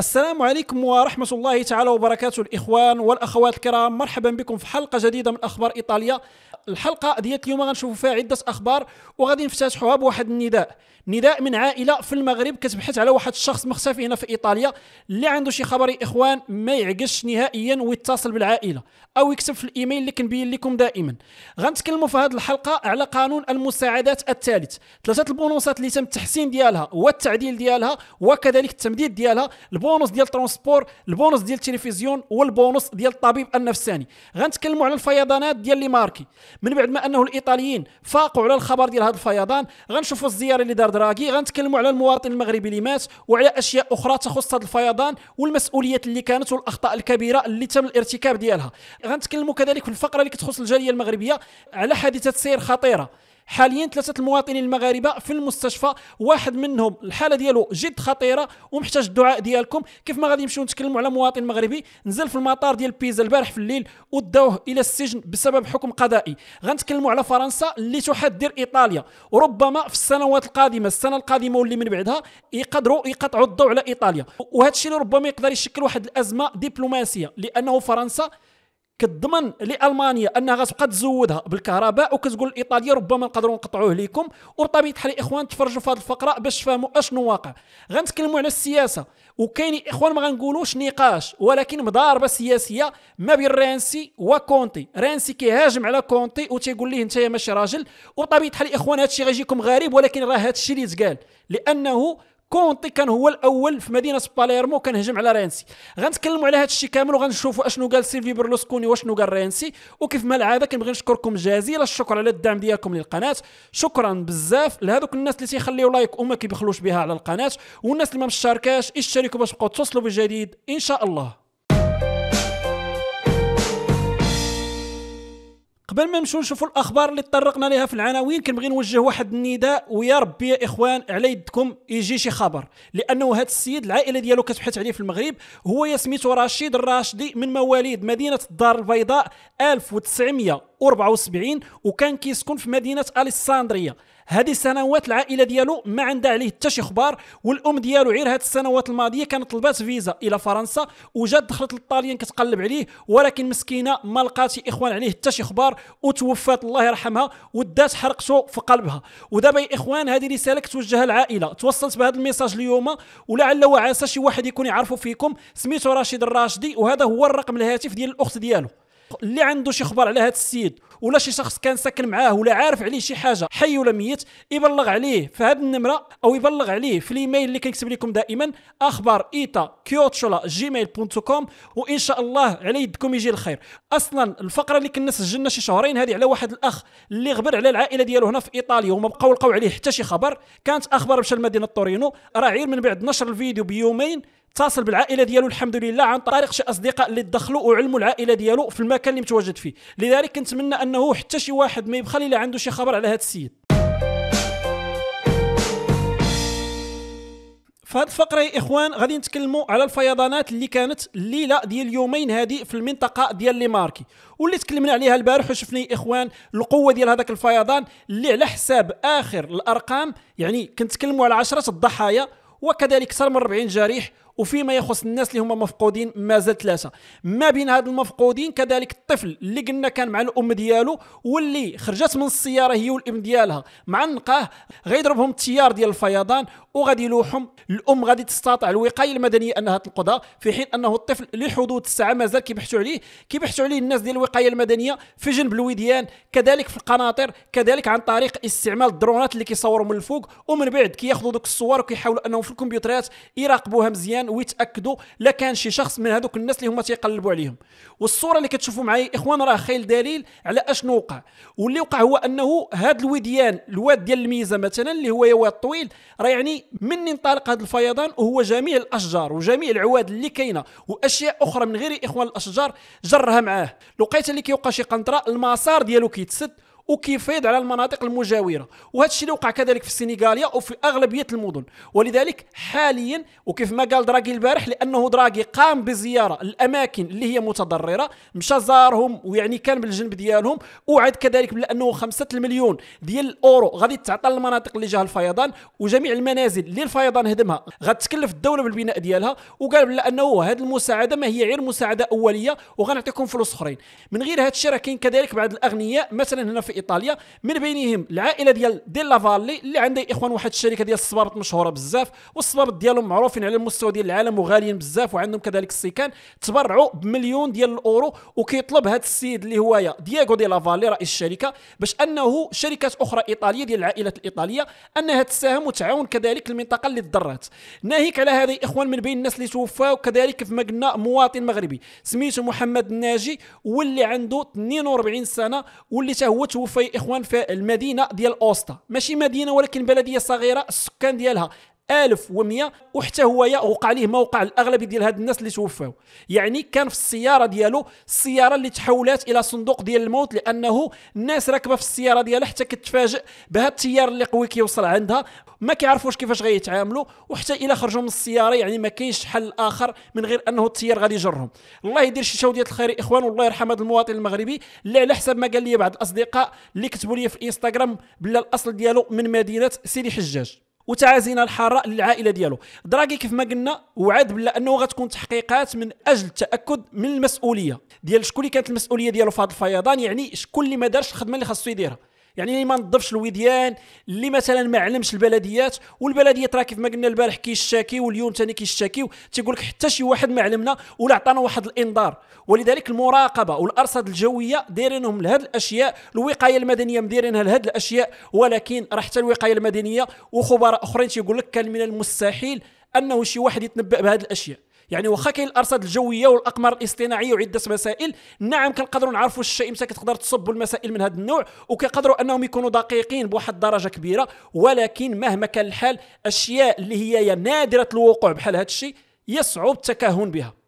السلام عليكم ورحمة الله تعالى وبركاته الإخوان والأخوات الكرام مرحبا بكم في حلقة جديدة من أخبار إيطاليا الحلقة ديال اليوم غنشوفوا فيها عدة أخبار وغادي نفتتحوها بواحد النداء نداء من عائلة في المغرب كتبحث على واحد الشخص مختفي هنا في إيطاليا اللي عنده شي خبر يا إخوان ما يعقش نهائيا ويتصل بالعائلة أو يكتب في الإيميل اللي كنبين لكم دائما غنتكلموا في هذه الحلقة على قانون المساعدات الثالث ثلاثة البونصات اللي تم التحسين ديالها والتعديل ديالها وكذلك التمديد ديالها البونص ديال ترونسبور البونص ديال التلفزيون والبونص ديال الطبيب النفساني غنتكلموا على الفيضانات ديال لي ماركي من بعد ما انه الايطاليين فاقوا على الخبر ديال هذا الفيضان غنشوفوا الزياره اللي دار دراغي غنتكلموا على المواطن المغربي اللي مات وعلى اشياء اخرى تخص هذا الفيضان والمسؤوليات اللي كانت والاخطاء الكبيره اللي تم الارتكاب ديالها غنتكلموا كذلك في الفقره اللي كتخص الجاليه المغربيه على حادثه سير خطيره حاليا ثلاثه المواطنين المغاربه في المستشفى واحد منهم الحاله ديالو جد خطيره ومحتاج الدعاء ديالكم كيف ما غادي نمشيو نتكلموا على مواطن مغربي نزل في المطار ديال بيزا البارح في الليل وداوه الى السجن بسبب حكم قضائي غنتكلموا على فرنسا اللي تحذر ايطاليا وربما في السنوات القادمه السنه القادمه واللي من بعدها يقدروا يقطعوا الضوء على ايطاليا وهذا الشيء ربما يقدر يشكل واحد الازمه دبلوماسيه لانه فرنسا كتضمن لالمانيا انها غتبقى تزودها بالكهرباء وكتقول لايطاليا ربما نقدروا نقطعوه ليكم وبطبيعه الحال الاخوان تفرجوا في هذه الفقره باش تفهموا اشنو واقع غنتكلموا على السياسه وكاين اخوان ما غنقولوش نقاش ولكن مضاربه سياسيه ما بين رانسي وكونتي رانسي كيهاجم على كونتي وتيقول ليه انت ماشي راجل وبطبيعه الحال الاخوان هادشي غيجيكم غريب ولكن راه هادشي اللي تقال لانه كونتي كان هو الاول في مدينه باليرمو كان هجم على رينسي غنتكلموا على هذا الشيء كامل وغنشوفوا اشنو قال سيلفي برلوسكوني واشنو قال رينسي وكيف ما العاده كنبغي نشكركم جزيل الشكر على الدعم ديالكم للقناه شكرا بزاف لهذوك الناس اللي تيخليو لايك وما كيبخلوش بها على القناه والناس اللي ما مشاركاش اشتركوا باش تبقاو توصلوا بالجديد ان شاء الله قبل ما نمشيو نشوفوا الاخبار اللي تطرقنا لها في العناوين كنبغي نوجه واحد النداء ويا ربي يا اخوان على يدكم يجي شي خبر لانه هذا السيد العائله ديالو كتبحث عليه في المغرب هو يسميته رشيد الراشدي من مواليد مدينه الدار البيضاء 1974 وكان كيسكن في مدينه الكسندريه هذه السنوات العائله ديالو ما عندها عليه حتى شي اخبار والام ديالو غير هذه السنوات الماضيه كانت طلبات فيزا الى فرنسا وجات دخلت للطاليان كتقلب عليه ولكن مسكينه ما لقاتش اخوان عليه حتى شي اخبار وتوفات الله يرحمها ودات حرقته في قلبها ودابا يا اخوان هذه رساله كتوجهها العائله توصلت بهذا الميساج اليوم ولعل وعسى شي واحد يكون يعرفوا فيكم سميتو راشد الراشدي وهذا هو الرقم الهاتف ديال الاخت ديالو اللي عنده شي خبر على هذا السيد ولا شي شخص كان ساكن معاه ولا عارف عليه شي حاجه حي ولا ميت يبلغ عليه في هذه النمره او يبلغ عليه في الايميل اللي كنكتب لكم دائما اخبار ايتا كيوتشولا جيميل بونت كوم وان شاء الله على يدكم يجي الخير اصلا الفقره اللي كنا سجلنا شي شهرين هذه على واحد الاخ اللي غبر على العائله ديالو هنا في ايطاليا وما بقاو لقاو عليه حتى شي خبر كانت اخبار مشى لمدينه تورينو راه غير من بعد نشر الفيديو بيومين اتصل بالعائله ديالو الحمد لله عن طريق شي اصدقاء اللي دخلوا وعلموا العائله ديالو في المكان اللي متواجد فيه لذلك كنتمنى انه حتى شي واحد ما يبخل الا عنده شي خبر على هذا السيد في هذه الفقره يا اخوان غادي نتكلموا على الفيضانات اللي كانت الليله ديال اليومين هذه في المنطقه ديال لي ماركي واللي تكلمنا عليها البارح وشفنا يا اخوان القوه ديال هذاك الفيضان اللي على حساب اخر الارقام يعني كنتكلموا على عشرة الضحايا وكذلك اكثر من 40 جريح وفيما يخص الناس اللي هما مفقودين مازال ثلاثه ما بين هاد المفقودين كذلك الطفل اللي قلنا كان مع الام ديالو واللي خرجت من السياره هي والام ديالها مع النقاه غيضربهم التيار ديال الفيضان وغادي يلوحهم الام غادي تستطع الوقايه المدنيه انها تنقذها في حين انه الطفل لحدود الساعه مازال كيبحثوا عليه كيبحثوا عليه الناس ديال الوقايه المدنيه في جنب الوديان كذلك في القناطر كذلك عن طريق استعمال الدرونات اللي كيصوروا من الفوق ومن بعد كياخذوا دوك الصور وكيحاولوا انهم في الكمبيوترات يراقبوها مزيان ويتاكدوا لا كان شي شخص من هذوك الناس اللي هما تيقلبوا عليهم والصوره اللي كتشوفوا معايا اخوان راه خيل دليل على اشنو وقع واللي وقع هو انه هذا الوديان الواد ديال الميزه مثلا اللي هو واد طويل راه يعني من انطلق هذا الفيضان وهو جميع الاشجار وجميع العواد اللي كاينه واشياء اخرى من غير اخوان الاشجار جرها معاه لقيت اللي كيوقع شي قنطره المسار ديالو كيتسد وكيفيض على المناطق المجاوره وهذا الشيء اللي وقع كذلك في السنغاليه وفي اغلبيه المدن ولذلك حاليا وكيف ما قال دراغي البارح لانه دراغي قام بزياره الاماكن اللي هي متضرره مشى زارهم ويعني كان بالجنب ديالهم وعد كذلك بانه خمسة المليون ديال الاورو غادي تعطى للمناطق اللي جاها الفيضان وجميع المنازل اللي الفيضان هدمها غتكلف الدوله بالبناء ديالها وقال بانه هذه المساعده ما هي غير مساعده اوليه وغنعطيكم فلوس اخرين من غير هذا الشيء راه كاين كذلك بعض الاغنياء مثلا هنا في ايطاليا من بينهم العائله ديال ديلا فالي اللي عندها اخوان واحد الشركه ديال الصبابط مشهوره بزاف والصبابط ديالهم معروفين على المستوى ديال العالم وغاليين بزاف وعندهم كذلك السيكان تبرعوا بمليون ديال الاورو وكيطلب هذا السيد اللي هو دي ديلا فالي رئيس الشركه باش انه شركات اخرى ايطاليه ديال العائله الايطاليه انها تساهم وتعاون كذلك المنطقه اللي تضرات ناهيك على هذه اخوان من بين الناس اللي توفاو كذلك كيف ما قلنا مواطن مغربي سميتو محمد الناجي واللي عنده 42 سنه واللي حتى هو توفي اخوان في المدينه ديال اوسطا ماشي مدينه ولكن بلديه صغيره السكان ديالها 1100 وحتى هو وقع عليه ما وقع الاغلبيه ديال هاد الناس اللي توفاو يعني كان في السياره ديالو السياره اللي تحولات الى صندوق ديال الموت لانه الناس راكبه في السياره ديالها حتى كتفاجئ بهذا التيار اللي قوي كيوصل عندها ما كيعرفوش كيفاش غيتعاملوا وحتى الى خرجوا من السياره يعني ما كاينش حل اخر من غير انه التيار غادي يجرهم الله يدير شي شوديه الخير اخوان والله يرحم هذا المواطن المغربي اللي على حسب ما قال لي بعض الاصدقاء اللي كتبوا لي في انستغرام بلا الاصل ديالو من مدينه سيدي حجاج وتعازينا الحاره للعائله ديالو دراغي كيف ما قلنا وعد بلا انه غتكون تحقيقات من اجل التاكد من المسؤوليه ديال شكون اللي كانت المسؤوليه ديالو في هذا الفيضان يعني شكون اللي ما دارش الخدمه اللي خاصو يديرها يعني اللي ما نظفش الوديان اللي مثلا ما علمش البلديات والبلديات راه كيف ما قلنا البارح كيشتكي واليوم ثاني كيشتكي تيقول لك حتى شي واحد ما علمنا ولا عطانا واحد الانذار ولذلك المراقبه والارصاد الجويه دايرينهم لهذ الاشياء الوقايه المدنيه مديرينها لهذ الاشياء ولكن راه حتى الوقايه المدنيه وخبراء اخرين تيقول لك كان من المستحيل انه شي واحد يتنبا بهذ الاشياء يعني واخا كاين الارصاد الجويه والاقمار الاصطناعيه وعده مسائل نعم كنقدروا نعرفوا الشيء امتى كتقدر تصب المسائل من هذا النوع وكيقدروا انهم يكونوا دقيقين بواحد الدرجه كبيره ولكن مهما كان الحال اشياء اللي هي نادره الوقوع بحال هذا الشيء يصعب التكهن بها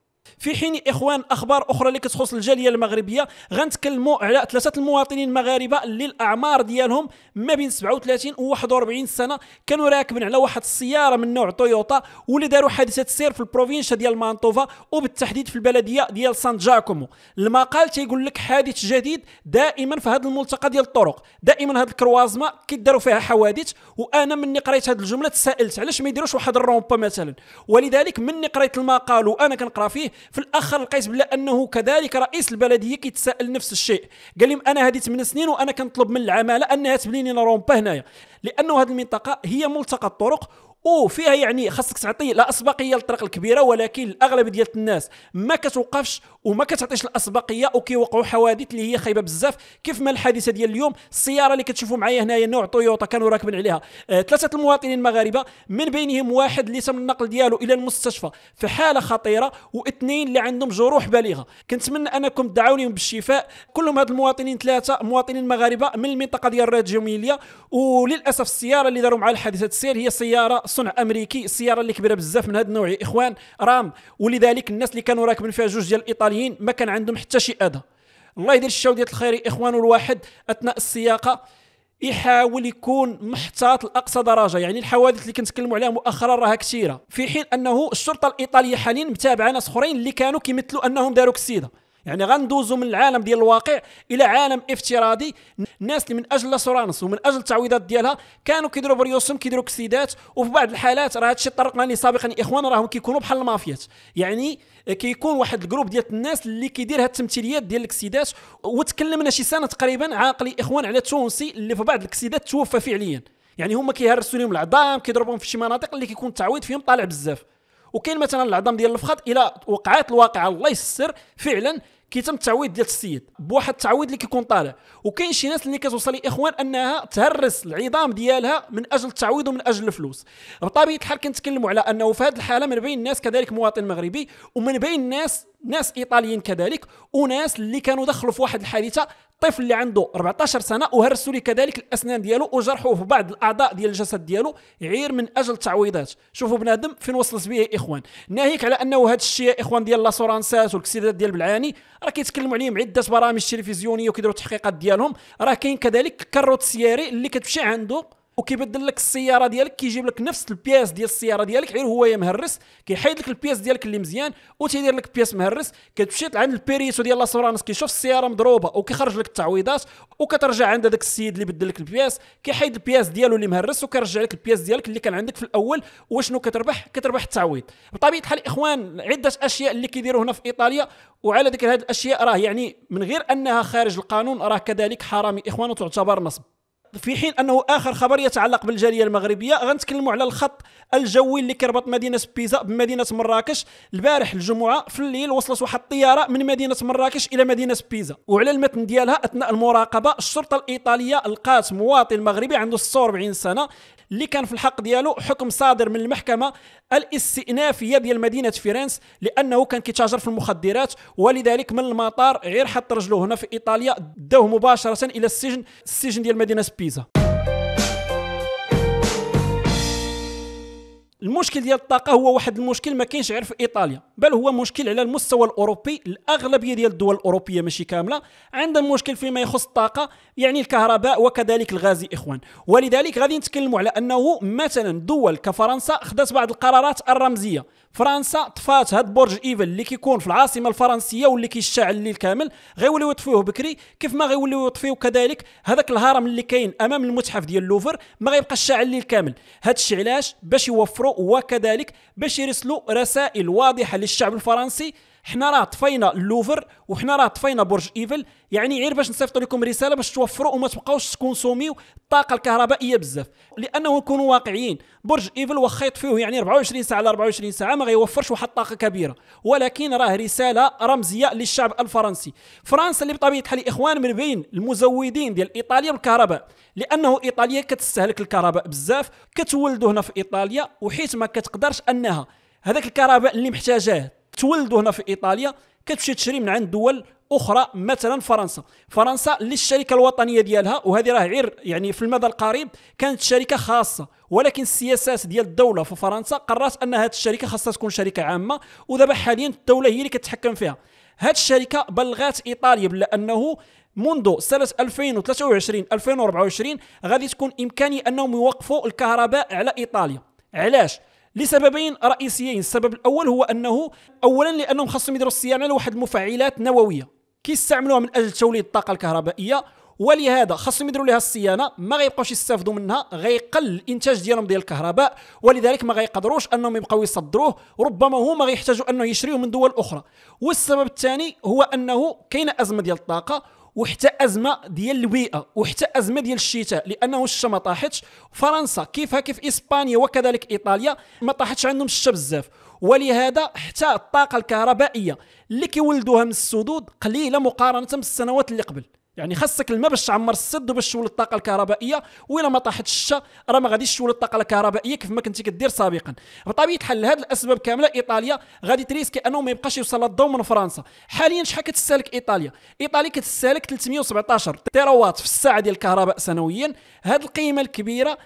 في حين اخوان اخبار اخرى اللي كتخص الجاليه المغربيه غنتكلموا على ثلاثه المواطنين المغاربه اللي الاعمار ديالهم ما بين 37 و 41 سنه كانوا راكبين على واحد السياره من نوع تويوتا واللي داروا حادثه سير في البروفينشا ديال مانطوفا وبالتحديد في البلديه ديال سان جاكومو المقال تيقول لك حادث جديد دائما في هذا الملتقى ديال الطرق دائما هاد الكروازما كيداروا فيها حوادث وانا مني قريت هاد الجمله تسائلت علاش ما يديروش واحد الرومبا مثلا ولذلك مني قريت المقال وانا كنقرا فيه في الاخر لقيت بلا انه كذلك رئيس البلديه كيتساءل نفس الشيء قال لهم انا هذه 8 سنين وانا كنطلب من العماله انها تبني لنا رومبا هنايا لانه هذه المنطقه هي ملتقى الطرق وفيها يعني خاصك تعطي لا اسبقيه للطرق الكبيره ولكن الاغلب ديال الناس ما كتوقفش وما كتعطيش الاسبقيه وكيوقعوا حوادث اللي هي خايبه بزاف كيف ما الحادثه ديال اليوم السياره اللي كتشوفوا معايا هنايا نوع تويوتا كانوا راكبين عليها آه ثلاثه المواطنين المغاربه من بينهم واحد اللي تم النقل ديالو الى المستشفى في حاله خطيره واثنين اللي عندهم جروح بالغه كنتمنى انكم تدعوني بالشفاء كلهم هاد المواطنين ثلاثه مواطنين مغاربه من المنطقه ديال الراد وللاسف السياره اللي داروا مع الحادثه السير هي سياره صنع امريكي السياره اللي كبيره بزاف من هذا النوع يا اخوان رام ولذلك الناس اللي كانوا راكبين فيها جوج ديال الايطاليين ما كان عندهم حتى شي اذى الله يدير الشاو ديال الخير يا اخوان والواحد اثناء السياقه يحاول يكون محتاط لاقصى درجه يعني الحوادث اللي كنتكلموا عليها مؤخرا راها كثيره في حين انه الشرطه الايطاليه حاليا متابعه ناس اخرين اللي كانوا كيمثلوا انهم داروا كسيده يعني غندوزو من العالم ديال الواقع الى عالم افتراضي الناس اللي من اجل لاسورانس ومن اجل التعويضات ديالها كانوا كيديروا بريوسهم كيديروا كسيدات وفي بعض الحالات راه هادشي طرقنا ليه سابقا اخوان راهم كيكونوا بحال المافيات يعني كيكون واحد الجروب ديال الناس اللي كيدير هاد التمثيليات ديال الكسيدات وتكلمنا شي سنه تقريبا عاقلي اخوان على تونسي اللي في بعض الكسيدات توفى فعليا يعني هما كيهرسوا لهم العظام كيضربوهم في شي مناطق اللي كيكون التعويض فيهم طالع بزاف وكاين مثلا العظام ديال الفخذ الى وقعات الواقعه الله يسر فعلا كيتم التعويض ديال السيد بواحد التعويض اللي كيكون طالع وكاين شي ناس اللي كتوصل اخوان انها تهرس العظام ديالها من اجل التعويض ومن اجل الفلوس بطبيعه الحال كنتكلموا على انه في هذه الحاله من بين الناس كذلك مواطن مغربي ومن بين الناس ناس ايطاليين كذلك وناس اللي كانوا دخلوا في واحد الحادثه الطفل اللي عنده 14 سنه وهرسوا لي كذلك الاسنان ديالو وجرحوا في بعض الاعضاء ديال الجسد ديالو عير من اجل التعويضات شوفوا بنادم فين وصلت به يا اخوان ناهيك على انه هذا الشيء يا اخوان ديال لاسورانسات والكسيدات ديال بلعاني راه كيتكلموا عليهم عده برامج تلفزيونيه وكيديروا التحقيقات ديالهم راه كاين كذلك كروت سياري اللي كتمشي عنده وكيبدل لك السياره ديالك كيجيب لك نفس البياس ديال السياره ديالك غير هو مهرس كيحيد لك البياس ديالك اللي مزيان وتيدير لك بياس مهرس كتمشي عند البيريسو ديال لاسورانس كيشوف السياره مضروبه وكيخرج لك التعويضات وكترجع عند داك السيد اللي بدل لك البياس كيحيد البياس ديالو اللي مهرس وكيرجع لك البياس ديالك اللي كان عندك في الاول وشنو كتربح كتربح التعويض بطبيعه الحال الاخوان عده اشياء اللي كيديروا هنا في ايطاليا وعلى ذكر هذه الاشياء راه يعني من غير انها خارج القانون راه كذلك حرام اخوان وتعتبر نصب في حين انه اخر خبر يتعلق بالجاليه المغربيه غنتكلموا على الخط الجوي اللي كربط مدينه بيزا بمدينه مراكش البارح الجمعه في الليل وصلت واحد الطياره من مدينه مراكش الى مدينه بيزا وعلى المتن ديالها اثناء المراقبه الشرطه الايطاليه لقات مواطن مغربي عنده 46 سنه اللي كان في الحق ديالو حكم صادر من المحكمه الاستئنافيه ديال مدينه فيرنس لانه كان كيتاجر في المخدرات ولذلك من المطار غير حط رجله هنا في ايطاليا داوه مباشره الى السجن السجن ديال مدينه بيزا بيزا المشكل ديال الطاقه هو واحد المشكل ما كاينش غير في ايطاليا بل هو مشكل على المستوى الاوروبي الاغلبيه ديال الدول الاوروبيه ماشي كامله عندها مشكل فيما يخص الطاقه يعني الكهرباء وكذلك الغاز اخوان ولذلك غادي نتكلموا على انه مثلا دول كفرنسا خدات بعض القرارات الرمزيه فرنسا طفات هاد برج ايفل اللي كيكون في العاصمه الفرنسيه واللي كيشتعل الليل كامل غيوليو يطفيوه بكري كيف ما غيوليو يطفيو كذلك هذاك الهرم اللي كاين امام المتحف ديال اللوفر ما غيبقاش شاعل الليل كامل هادشي علاش باش يوفروا وكذلك باش يرسلوا رسائل واضحه الشعب الفرنسي حنا راه طفينا اللوفر وحنا راه طفينا برج ايفل يعني غير باش نصيفط لكم رساله باش توفروا وما تبقاوش تكونسوميو الطاقه الكهربائيه بزاف لانه نكونوا واقعيين برج ايفل واخا يطفيوه يعني 24 ساعه على 24 ساعه ما غيوفرش واحد الطاقه كبيره ولكن راه رساله رمزيه للشعب الفرنسي فرنسا اللي بطبيعه الحال اخوان من بين المزودين ديال ايطاليا بالكهرباء لانه ايطاليا كتستهلك الكهرباء بزاف كتولدو هنا في ايطاليا وحيت ما كتقدرش انها هذاك الكهرباء اللي محتاجاه تولدوا هنا في ايطاليا كتمشي تشري من عند دول اخرى مثلا فرنسا فرنسا اللي الشركه الوطنيه ديالها وهذه راه غير يعني في المدى القريب كانت شركه خاصه ولكن السياسات ديال الدوله في فرنسا قررت ان هذه الشركه خاصها تكون شركه عامه ودابا حاليا الدوله هي اللي كتحكم فيها هذه الشركه بلغات ايطاليا انه منذ سنة 2023 2024 غادي تكون إمكانية أنهم يوقفوا الكهرباء على إيطاليا علاش؟ لسببين رئيسيين السبب الاول هو انه اولا لانهم خاصهم يديروا الصيانه لواحد المفاعلات نوويه كيستعملوها من اجل توليد الطاقه الكهربائيه ولهذا خاصهم يديروا لها الصيانه ما غيبقاوش يستافدوا منها غيقل الانتاج ديالهم ديال الكهرباء ولذلك ما غيقدروش انهم يبقاو يصدروه ربما هما غيحتاجوا انه يشريوه من دول اخرى والسبب الثاني هو انه كاينه ازمه ديال الطاقه وحتى ازمه ديال البيئه وحتى ازمه ديال الشتاء لانه الشتاء ما طاحتش فرنسا كيفها كيف اسبانيا وكذلك ايطاليا ما طاحتش عندهم الشتاء بزاف ولهذا حتى الطاقه الكهربائيه اللي كيولدوها من السدود قليله مقارنه بالسنوات اللي قبل يعني خاصك الماء باش تعمر السد وباش تولد الطاقه الكهربائيه والا ما طاحتش الشا راه ما غاديش تولد الطاقه الكهربائيه كيف ما كنتي كدير سابقا بطبيعه الحال هذه الاسباب كامله ايطاليا غادي تريسكي انه ما يبقاش يوصل الضوء من فرنسا حاليا شحال كتستهلك ايطاليا ايطاليا كتستهلك 317 تيراوات في الساعه ديال الكهرباء سنويا هاد القيمه الكبيره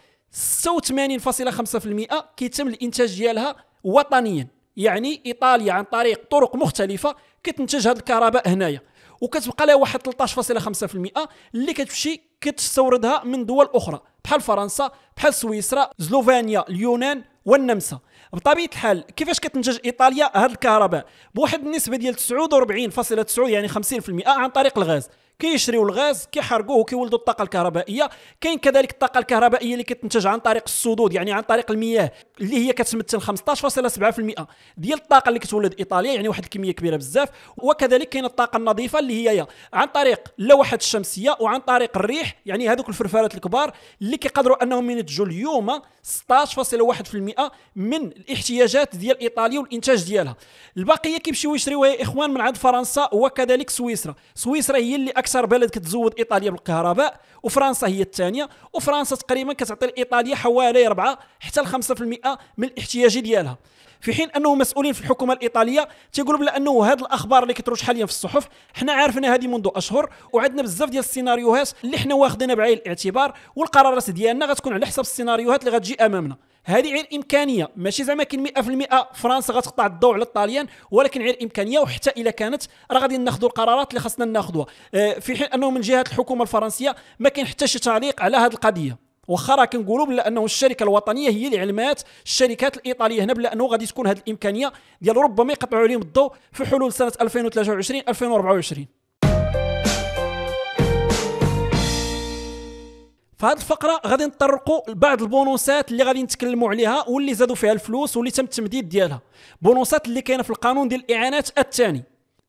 86.5% كيتم الانتاج ديالها وطنيا يعني ايطاليا عن طريق طرق مختلفه كتنتج هاد الكهرباء هنايا وكتبقى لها واحد 13.5% اللي كتمشي كتستوردها من دول اخرى بحال فرنسا بحال سويسرا سلوفينيا اليونان والنمسا بطبيعه الحال كيفاش كتنتج ايطاليا هذه الكهرباء بواحد النسبه ديال 49.9 يعني 50% عن طريق الغاز كيشريو الغاز كيحرقوه وكيولدوا الطاقه الكهربائيه كاين كذلك الطاقه الكهربائيه اللي كتنتج عن طريق السدود يعني عن طريق المياه اللي هي كتمثل 15.7% ديال الطاقه اللي كتولد ايطاليا يعني واحد الكميه كبيره بزاف وكذلك كاين الطاقه النظيفه اللي هي عن طريق اللوحات الشمسيه وعن طريق الريح يعني هذوك الفرفارات الكبار اللي كيقدروا انهم ينتجوا اليوم 16.1% من الاحتياجات ديال ايطاليا والانتاج ديالها البقيه كيمشيو يشريوها يا اخوان من عند فرنسا وكذلك سويسرا سويسرا هي اللي اكثر بلد كتزود ايطاليا بالكهرباء وفرنسا هي الثانيه وفرنسا تقريبا كتعطي لايطاليا حوالي 4 حتى 5% من الاحتياج ديالها في حين انه مسؤولين في الحكومه الايطاليه تيقولوا بلا انه هذه الاخبار اللي كتروج حاليا في الصحف حنا عارفنا هذه منذ اشهر وعندنا بزاف ديال السيناريوهات اللي حنا واخدينها بعين الاعتبار والقرارات ديالنا غتكون على حسب السيناريوهات اللي غتجي امامنا هذه غير امكانيه ماشي زعما كاين 100% فرنسا غتقطع الضوء على الطاليان ولكن غير امكانيه وحتى الا كانت راه غادي ناخذوا القرارات اللي خاصنا ناخذوها آه، في حين انه من جهه الحكومه الفرنسيه ما كاين حتى شي تعليق على هذه القضيه واخا راه كنقولوا بلا انه الشركه الوطنيه هي اللي علمات الشركات الايطاليه هنا بلا انه غادي تكون هذه الامكانيه ديال ربما يقطعوا عليهم الضوء في حلول سنه 2023 2024 في هذه الفقره غادي نطرقوا لبعض البونوسات اللي غادي نتكلموا عليها واللي زادوا فيها الفلوس واللي تم التمديد ديالها بونوسات اللي كاينه في القانون ديال الاعانات الثاني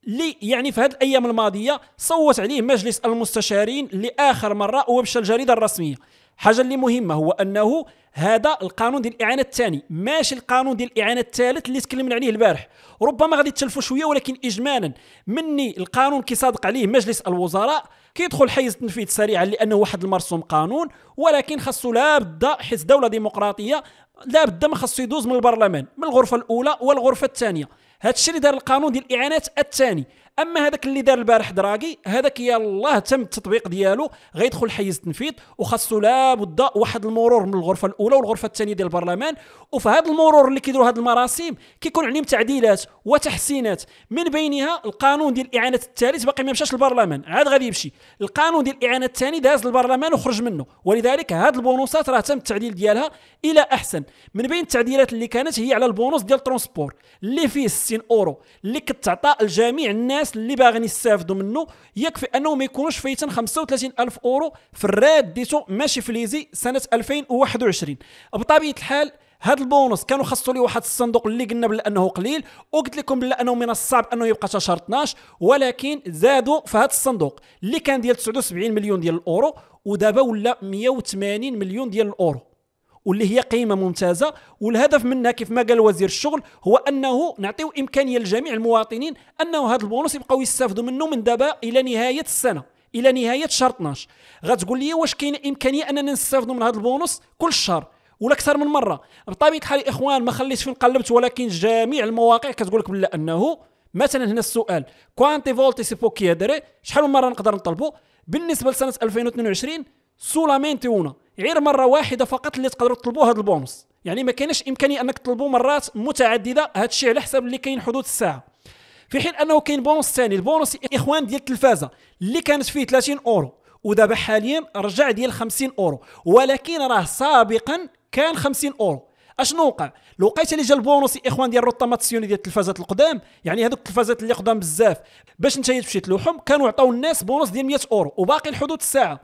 اللي يعني في هذه الايام الماضيه صوت عليه مجلس المستشارين لاخر مره وبش الجريده الرسميه حاجه اللي مهمه هو انه هذا القانون ديال الاعانه الثاني ماشي القانون ديال الاعانه الثالث اللي تكلمنا عليه البارح ربما غادي تلفوا شويه ولكن اجمالا مني القانون كيصادق عليه مجلس الوزراء كيدخل حيز التنفيذ سريعا لانه واحد المرسوم قانون ولكن خاصو لابد حيت دوله ديمقراطيه لابد ما خاصو يدوز من البرلمان من الغرفه الاولى والغرفه الثانيه هذا الشيء اللي دار القانون ديال الاعانات الثاني اما هذاك اللي دار البارح دراغي هذاك يلاه تم التطبيق ديالو غيدخل حيز التنفيذ وخاصو لابد واحد المرور من الغرفه الاولى والغرفه الثانيه ديال البرلمان وفي هذا المرور اللي كيديروا هذه المراسم كيكون عليهم تعديلات وتحسينات من بينها القانون ديال الاعانه الثالث باقي ما مشاش للبرلمان عاد غادي يمشي القانون ديال الاعانه الثاني داز للبرلمان وخرج منه ولذلك هاد البونصات راه تم التعديل ديالها الى احسن من بين التعديلات اللي كانت هي على البونص ديال الترونسبور اللي فيه 60 اورو اللي كتعطى لجميع الناس الناس اللي باغين يستافدوا منه يكفي انه ما يكونوش فايتين 35 الف اورو في الراد ديتو ماشي في ليزي سنه 2021 بطبيعه الحال هذا البونص كانوا خصوا لي واحد الصندوق اللي قلنا بانه قليل وقلت لكم بلا انه من الصعب انه يبقى حتى شهر 12 ولكن زادوا في هذا الصندوق اللي كان ديال 79 مليون ديال الاورو ودابا ولا 180 مليون ديال الاورو واللي هي قيمه ممتازه والهدف منها كيف ما قال وزير الشغل هو انه نعطيو امكانيه لجميع المواطنين انه هذا البونص يبقاو يستافدوا منه من دابا الى نهايه السنه الى نهايه شهر 12 غتقول لي واش كاين امكانيه اننا نستافدوا من هذا البونص كل شهر ولا اكثر من مره بطبيعه الحال الاخوان ما خليتش فين قلبت ولكن جميع المواقع كتقول لك بلا انه مثلا هنا السؤال كوانتي فولتي سي بو كيدري شحال من مره نقدر نطلبوا بالنسبه لسنه 2022 سولامينتي اونا غير مره واحده فقط اللي تقدروا تطلبوا هذا البونص يعني ما كانش امكانيه انك تطلبوا مرات متعدده هذا الشيء على حسب اللي كاين حدود الساعه في حين انه كاين بونص ثاني البونص الاخوان ديال التلفازه اللي كانت فيه 30 اورو ودابا حاليا رجع ديال 50 اورو ولكن راه سابقا كان 50 اورو اشنو وقع لقيت اللي جا البونص الاخوان ديال الرطامه ديال التلفازات القدام يعني هذوك التلفازات اللي قدام بزاف باش انت تمشي تلوحهم كانوا عطاو الناس بونص ديال 100 اورو وباقي الحدود الساعه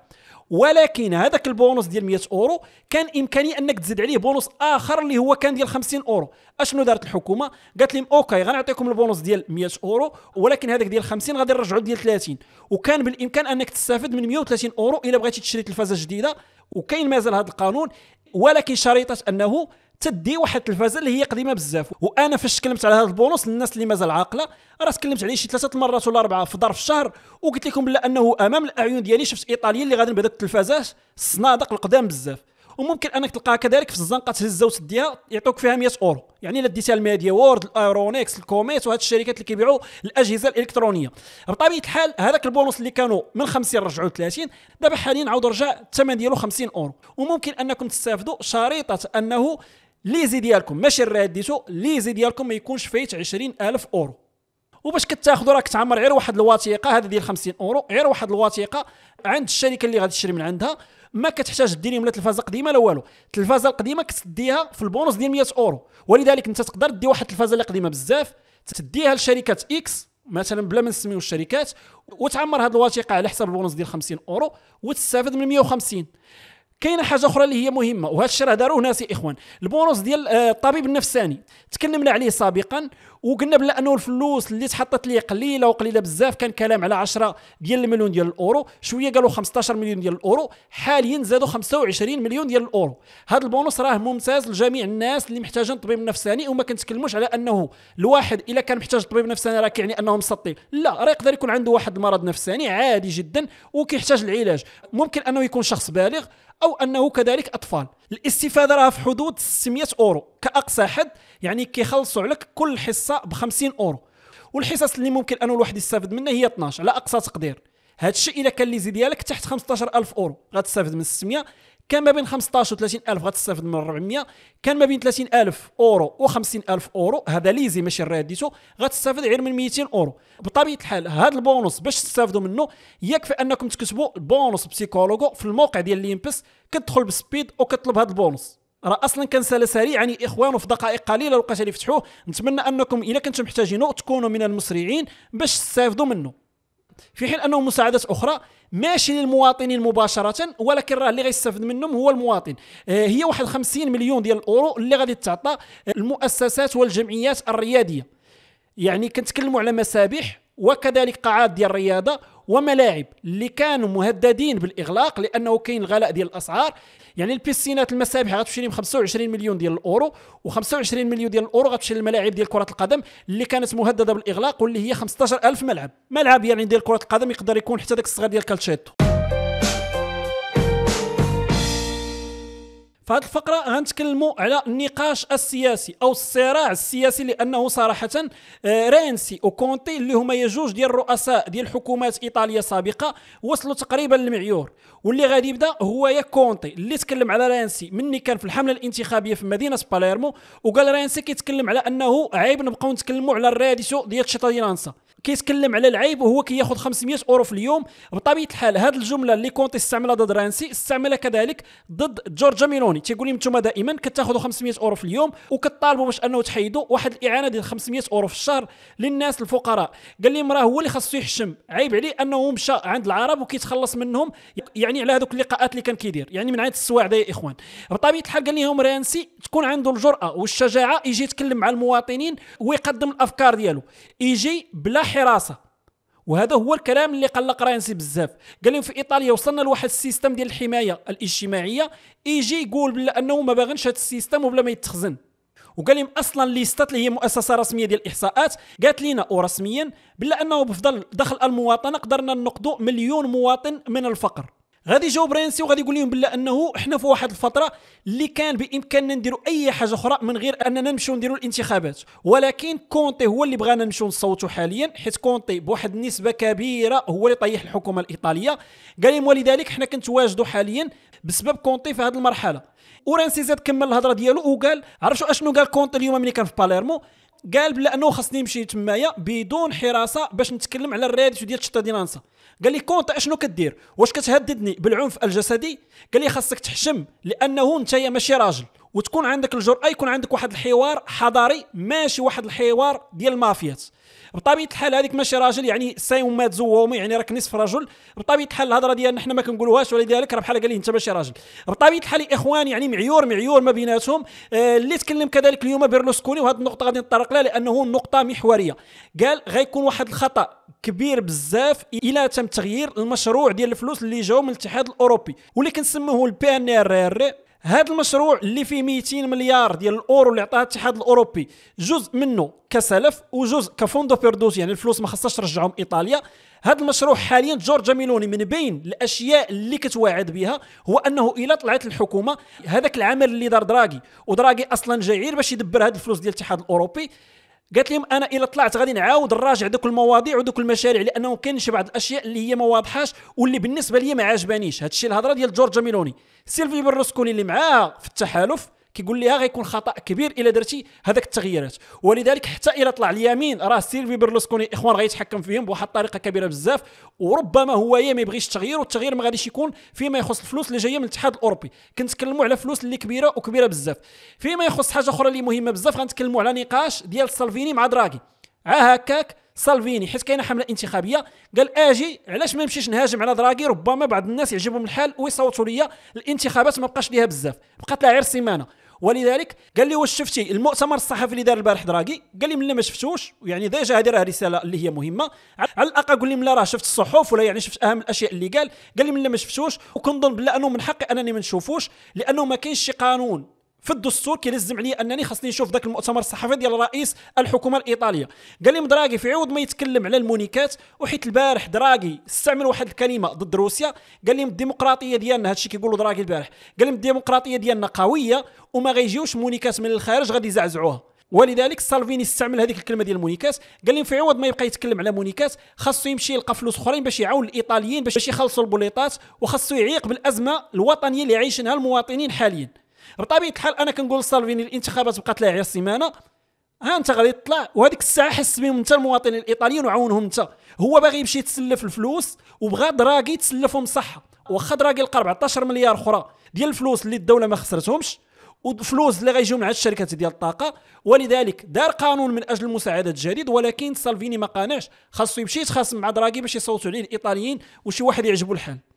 ولكن هذاك البونص ديال 100 اورو كان امكاني انك تزيد عليه بونص اخر اللي هو كان ديال 50 اورو اشنو دارت الحكومه قالت لهم اوكي غنعطيكم البونص ديال 100 اورو ولكن هذاك ديال 50 غادي نرجعوا ديال 30 وكان بالامكان انك تستافد من 130 اورو الا بغيتي تشري تلفازه جديده وكاين مازال هذا القانون ولكن شريطه انه تدي واحد التلفازه اللي هي قديمه بزاف وانا فاش تكلمت على هذا البونص للناس اللي مازال عاقله راه تكلمت عليه شي ثلاثه مرات ولا اربعه في ظرف شهر وقلت لكم لا انه امام الاعين ديالي شفت ايطاليا اللي غادي نبدا التلفازات الصنادق القدام بزاف وممكن انك تلقاها كذلك في الزنقه تهزها وتديها يعطوك فيها 100 اورو يعني الا ديتها الميديا وورد الايرونكس الكوميت وهاد الشركات اللي كيبيعوا الاجهزه الالكترونيه بطبيعه الحال هذاك البونص اللي كانوا من 50 رجعوا 30 دابا حاليا عاود رجع الثمن ديالو 50 اورو وممكن انكم تستافدوا شريطه انه ليزي ديالكم ماشي الراديتو ليزي ديالكم ما يكونش فايت 20000 اورو وباش كتاخذوا راك تعمر غير واحد الوثيقه هذا ديال 50 اورو غير واحد الوثيقه عند الشركه اللي غادي تشري من عندها ما كتحتاج ديري من التلفازه قديمه لا والو التلفازه القديمه كتديها في البونص ديال 100 اورو ولذلك انت تقدر دي واحد التلفازه اللي قديمه بزاف تديها لشركه اكس مثلا بلا ما نسميو الشركات وتعمر هذه الوثيقه على حساب البونص ديال 50 اورو وتستافد من 150 كاينه حاجه اخرى اللي هي مهمه وهذا الشيء راه داروه ناس اخوان البونص ديال آه، الطبيب النفساني تكلمنا عليه سابقا وقلنا بلا انه الفلوس اللي تحطت ليه قليله وقليله بزاف كان كلام على 10 ديال المليون ديال الاورو شويه قالوا 15 مليون ديال الاورو حاليا زادوا 25 مليون ديال الاورو هذا البونص راه ممتاز لجميع الناس اللي محتاجين طبيب نفساني وما كنتكلموش على انه الواحد اذا كان محتاج طبيب نفساني راه كيعني انه مسطيل لا راه يقدر يكون عنده واحد المرض نفساني عادي جدا وكيحتاج العلاج ممكن انه يكون شخص بالغ او انه كذلك اطفال الاستفاده راه في حدود 600 اورو كاقصى حد يعني كيخلصوا عليك كل حصه ب 50 اورو والحصص اللي ممكن انه الواحد يستافد منها هي 12 على اقصى تقدير هذا الشيء اذا كان ليزي ديالك تحت 15000 اورو غتستافد من 600 كان ما بين 15 و 30 الف غتستافد من 400 كان ما بين 30 الف اورو و 50 الف اورو هذا ليزي ماشي الراديتو غتستافد غير من 200 اورو بطبيعه الحال هذا البونص باش تستافدوا منه يكفي انكم تكتبوا البونص بسيكولوجو في الموقع ديال ليمبس كتدخل بسبيد وكتطلب هذا البونص راه اصلا كان سالا سريعا يعني اخوانه في دقائق قليله اللي فتحوه نتمنى انكم اذا كنتم محتاجينه تكونوا من المسرعين باش تستافدوا منه في حين انه مساعدات اخرى ماشي للمواطنين مباشره ولكن راه اللي غيستافد منهم هو المواطن آه، هي واحد 50 مليون ديال الاورو اللي غادي تعطى المؤسسات والجمعيات الرياديه يعني كنتكلموا على مسابح وكذلك قاعات ديال الرياضه وملاعب اللي كانوا مهددين بالاغلاق لانه كاين الغلاء ديال الاسعار يعني البيسينات المسابح غتمشي ب 25 مليون ديال الاورو و25 مليون ديال الاورو غتمشي للملاعب ديال كره القدم اللي كانت مهدده بالاغلاق واللي هي 15000 ملعب ملعب يعني ديال كره القدم يقدر يكون حتى داك الصغير ديال كالتشيتو فهاد الفقره غنتكلموا على النقاش السياسي او الصراع السياسي لانه صراحه آه، رينسي وكونتي اللي هما جوج ديال الرؤساء ديال حكومات ايطاليا السابقه وصلوا تقريبا للمعيور واللي غادي يبدا هو يا كونتي اللي تكلم على رينسي مني كان في الحمله الانتخابيه في مدينه باليرمو وقال رينسي كيتكلم على انه عيب نبقاو نتكلموا على الراديو ديال شطيرانسا كيتكلم على العيب وهو كياخذ 500 اورو في اليوم بطبيعه الحال هذه الجمله اللي كونتي استعملها ضد رانسي استعملها كذلك ضد جورجا ميلوني تيقول لهم انتم دائما كتاخذوا 500 اورو في اليوم وكتطالبوا باش انه تحيدوا واحد الاعانه ديال 500 اورو في الشهر للناس الفقراء قال لهم راه هو اللي خاصو يحشم عيب عليه انه مشى عند العرب وكيتخلص منهم يعني على هذوك اللقاءات اللي كان كيدير يعني من عاد السواع يا اخوان بطبيعه الحال قال لهم رانسي تكون عنده الجراه والشجاعه يجي يتكلم مع المواطنين ويقدم الافكار ديالو يجي بلا الحراسه وهذا هو الكلام اللي قال لقرانسي بزاف قال لهم في ايطاليا وصلنا لواحد السيستم ديال الحمايه الاجتماعيه يجي يقول بلا انه ما باغنش هذا السيستم وبلا ما يتخزن وقال لهم اصلا ليستات اللي هي مؤسسه رسميه ديال الاحصاءات قالت لنا ورسميا بلا انه بفضل دخل المواطنه قدرنا نقضوا مليون مواطن من الفقر غادي يجاوب رينسي وغادي يقول لهم بلا انه احنا في واحد الفتره اللي كان بامكاننا نديروا اي حاجه اخرى من غير اننا نمشيو نديروا الانتخابات ولكن كونتي هو اللي بغانا نمشيو نصوتوا حاليا حيت كونتي بواحد النسبه كبيره هو اللي طيح الحكومه الايطاليه قال لهم ولذلك حنا كنتواجدوا حاليا بسبب كونتي في هذه المرحله ورانسي زاد كمل الهضره ديالو وقال عرفتوا اشنو قال كونتي اليوم ملي كان في باليرمو قال بلا انه خاصني نمشي تمايا بدون حراسه باش نتكلم على الراديو ديال تشتا دينانسا قال لي كونتا اشنو كدير واش كتهددني بالعنف الجسدي قال لي خاصك تحشم لانه انت ماشي راجل وتكون عندك الجرأه يكون عندك واحد الحوار حضاري ماشي واحد الحوار ديال المافيات بطبيعه الحال هذيك ماشي راجل يعني سايومات زوومي يعني راك نصف رجل بطبيعه الحال الهضره ديالنا حنا ما كنقولوهاش ولذلك راه بحال قال لي انت ماشي راجل بطبيعه الحال الاخوان يعني معيور معيور ما بيناتهم آه، اللي تكلم كذلك اليوم بيرلوسكوني وهذه النقطه غادي نتطرق لها لانه نقطه محوريه قال غيكون واحد الخطا كبير بزاف الى تم تغيير المشروع ديال الفلوس اللي جاو من الاتحاد الاوروبي واللي كنسموه البي ان ار ار هذا المشروع اللي فيه 200 مليار ديال الاورو اللي عطاها الاتحاد الاوروبي جزء منه كسلف وجزء كفوندو بيردوس يعني الفلوس ما خصهاش ترجعهم ايطاليا هذا المشروع حاليا جورجا ميلوني من بين الاشياء اللي كتواعد بها هو انه الا طلعت الحكومه هذاك العمل اللي دار دراغي ودراغي اصلا جاي غير باش يدبر هذه الفلوس ديال الاتحاد الاوروبي قالت لهم انا الا طلعت غادي نعاود نراجع دوك المواضيع ودوك المشاريع لانه كاين شي بعض الاشياء اللي هي ما واضحاش واللي بالنسبه لي ما عجبانيش هادشي الهضره ديال جورج ميلوني سيلفي بيرلوسكوني اللي معاها في التحالف كيقول لها غيكون خطا كبير الا درتي هذاك التغييرات ولذلك حتى الا طلع اليمين راه سيلفي برلوسكوني الاخوان غيتحكم فيهم بواحد الطريقه كبيره بزاف وربما هو ما يبغيش التغيير والتغيير ما غاديش يكون فيما يخص الفلوس اللي جايه من الاتحاد الاوروبي كنتكلموا على فلوس اللي كبيره وكبيره بزاف فيما يخص حاجه اخرى اللي مهمه بزاف غنتكلموا على نقاش ديال سالفيني مع دراغي عا هكاك سالفيني حيت كاينه حمله انتخابيه قال اجي علاش ما نمشيش نهاجم على دراغي ربما بعض الناس يعجبهم الحال ويصوتوا ليا الانتخابات ما بقاش ليها بزاف بقات لها غير سيمانه ولذلك قال لي واش شفتي المؤتمر الصحفي اللي دار البارح دراغي قال لي ملي ما شفتوش يعني ديجا هذه راه رساله اللي هي مهمه على الاقل قول لي ملي راه شفت الصحف ولا يعني شفت اهم الاشياء اللي قال قال لي ملي ما شفتوش وكنظن بلا انه من حقي انني ما نشوفوش لانه ما كاينش شي قانون في الدستور كيلزم عليا انني خاصني نشوف ذاك المؤتمر الصحفي ديال رئيس الحكومه الايطاليه قال لهم دراغي في عوض ما يتكلم على المونيكات وحيت البارح دراغي استعمل واحد الكلمه ضد روسيا قال لهم الديمقراطيه ديالنا هادشي كيقولوا دراغي البارح قال لهم الديمقراطيه ديالنا قويه وما غيجيوش مونيكات من الخارج غادي يزعزعوها ولذلك سالفيني استعمل هذيك الكلمه ديال مونيكاس قال لهم في عوض ما يبقى يتكلم على مونيكاس خاصو يمشي يلقى فلوس اخرين باش يعاون الايطاليين باش يخلصوا البوليطات وخاصو يعيق بالازمه الوطنيه اللي عايشينها المواطنين حاليا بطبيعه الحال انا كنقول سالفيني الانتخابات بقات غير سيمانه ها انت غادي تطلع وهذيك الساعه حس بهم انت المواطنين الايطاليين وعاونهم انت هو باغي يمشي يتسلف الفلوس وبغى دراغي تسلفهم صح واخا دراغي لقى 14 مليار اخرى ديال الفلوس اللي الدوله ما خسرتهمش وفلوس اللي غيجيو من عند الشركات ديال الطاقه ولذلك دار قانون من اجل المساعدات الجديد ولكن سالفيني ما قانعش خاصو يمشي يتخاصم مع دراغي باش يصوتوا عليه الايطاليين وشي واحد يعجبو الحال